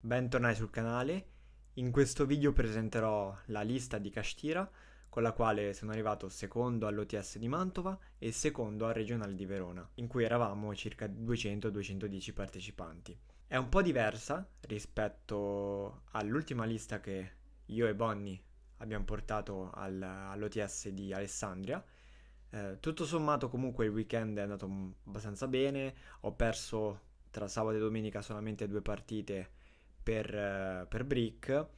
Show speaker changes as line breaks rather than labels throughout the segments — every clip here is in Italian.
Bentornati sul canale, in questo video presenterò la lista di Cashtira con la quale sono arrivato secondo all'OTS di Mantova e secondo al regionale di Verona, in cui eravamo circa 200-210 partecipanti. È un po' diversa rispetto all'ultima lista che io e Bonnie abbiamo portato al, all'OTS di Alessandria. Eh, tutto sommato comunque il weekend è andato abbastanza bene, ho perso tra sabato e domenica solamente due partite per, eh, per Brick.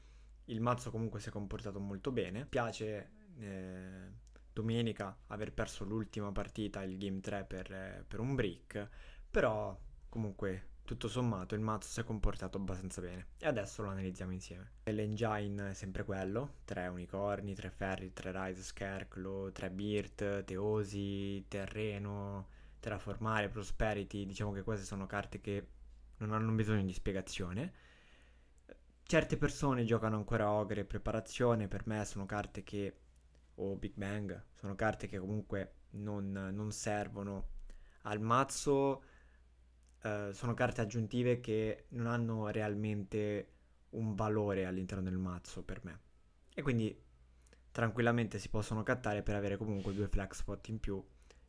Il mazzo comunque si è comportato molto bene. Piace eh, domenica aver perso l'ultima partita, il game 3 per, eh, per un Brick, però comunque tutto sommato il mazzo si è comportato abbastanza bene e adesso lo analizziamo insieme. L'engine è sempre quello, 3 unicorni, 3 ferri, 3 rise scarecrow, 3 birt, teosi, terreno, terraformare, prosperity, diciamo che queste sono carte che non hanno bisogno di spiegazione Certe persone giocano ancora Ogre e Preparazione, per me sono carte che... o Big Bang, sono carte che comunque non, non servono al mazzo, eh, sono carte aggiuntive che non hanno realmente un valore all'interno del mazzo per me. E quindi tranquillamente si possono cattare per avere comunque due flex spot in più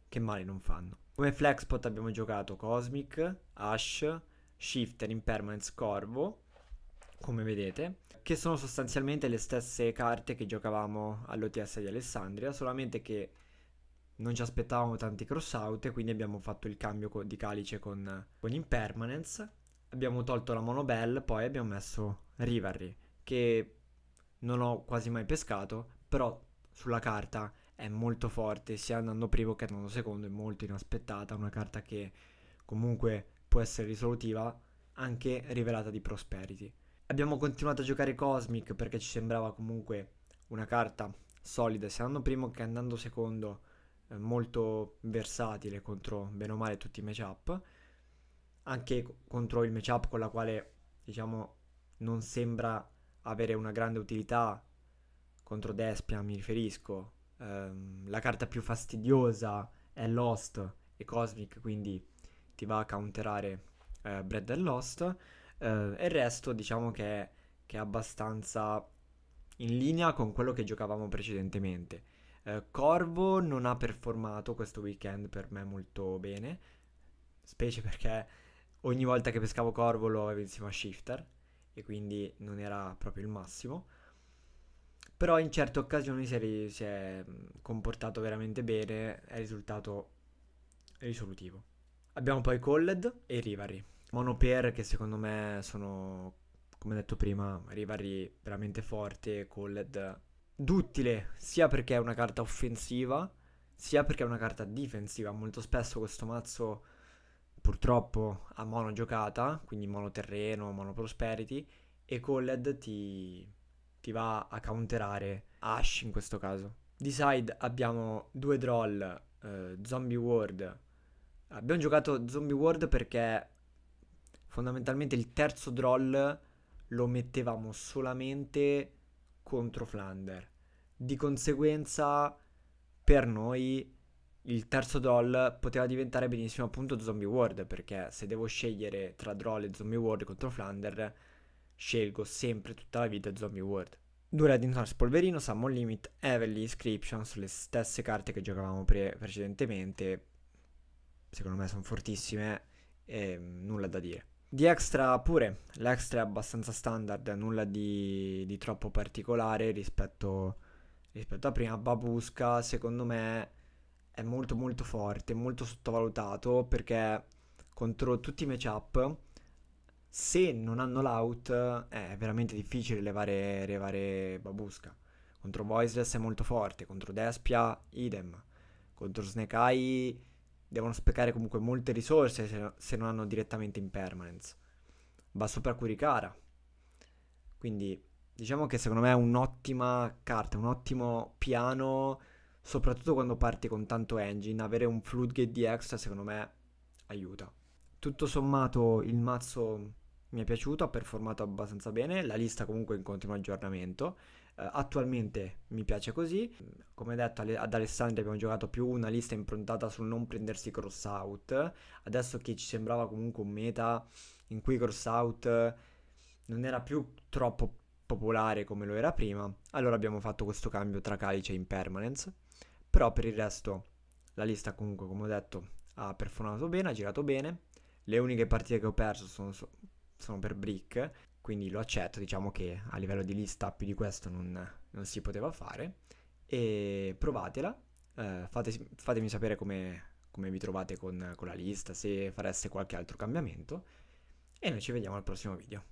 che male non fanno. Come flex spot abbiamo giocato Cosmic, Ash, Shifter, Impermanence, Corvo, come vedete, che sono sostanzialmente le stesse carte che giocavamo all'OTS di Alessandria, solamente che non ci aspettavamo tanti crossout e quindi abbiamo fatto il cambio di calice con, con Impermanence, abbiamo tolto la Monobell, poi abbiamo messo Rivalry, che non ho quasi mai pescato, però sulla carta è molto forte, sia andando primo che andando secondo, è molto inaspettata, una carta che comunque può essere risolutiva, anche rivelata di Prosperity. Abbiamo continuato a giocare Cosmic perché ci sembrava comunque una carta solida, sia andando primo che andando secondo, eh, molto versatile contro bene o male tutti i matchup, anche contro il matchup con la quale diciamo non sembra avere una grande utilità, contro Despia mi riferisco, ehm, la carta più fastidiosa è Lost e Cosmic, quindi ti va a counterare eh, Bread and Lost. Uh, e il resto diciamo che, che, è abbastanza in linea con quello che giocavamo precedentemente. Uh, Corvo non ha performato questo weekend per me molto bene, specie perché ogni volta che pescavo Corvo lo avevo insieme a Shifter e quindi non era proprio il massimo. Però in certe occasioni si è, si è comportato veramente bene, è risultato risolutivo. Abbiamo poi Colled e Rivari monopair che secondo me sono, come detto prima, rivalri veramente forti, Colled duttile, sia perché è una carta offensiva, sia perché è una carta difensiva. Molto spesso questo mazzo purtroppo ha mono giocata, quindi mono terreno, mono prosperity, e Colled ti, ti va a counterare Ash in questo caso. Di side abbiamo due droll, eh, Zombie World. Abbiamo giocato Zombie World perché fondamentalmente il terzo droll lo mettevamo solamente contro Flander. Di conseguenza, per noi il terzo droll poteva diventare benissimo appunto Zombie World, perché se devo scegliere tra droll e Zombie World contro Flander, scelgo sempre tutta la vita Zombie World. Dura di Intorno Spolverino, Summon Limit, Everly, Inscriptions, le stesse carte che giocavamo pre- precedentemente, secondo me sono fortissime e nulla da dire. Di extra pure, l'extra è abbastanza standard, nulla di, di troppo particolare rispetto, rispetto, a prima. Babusca secondo me è molto molto forte, molto sottovalutato perché contro tutti i matchup, se non hanno l'out è veramente difficile levare, levare Babusca. Contro Voiceless è molto forte, contro Despia idem, contro Snake Eye devono sprecare comunque molte risorse se, se non hanno direttamente in permanence. Va sopra Curicara. Quindi diciamo che secondo me è un'ottima carta, un ottimo piano, soprattutto quando parti con tanto engine, avere un floodgate di extra secondo me aiuta. Tutto sommato il mazzo mi è piaciuto, ha performato abbastanza bene, la lista comunque è in continuo aggiornamento eh, attualmente mi piace così. Mm, come detto, ad Alessandria abbiamo giocato più una lista improntata sul non prendersi cross out. Adesso che ci sembrava comunque un meta in cui cross out eh, non era più troppo popolare come lo era prima, allora abbiamo fatto questo cambio tra calice e impermanence. Però per il resto la lista comunque, come ho detto, ha performato bene, ha girato bene. Le uniche partite che ho perso sono, sono per brick quindi lo accetto, diciamo che a livello di lista più di questo non, non si poteva fare. E provatela, eh, fate, fatemi sapere come, come vi trovate con, con la lista, se fareste qualche altro cambiamento e noi ci vediamo al prossimo video.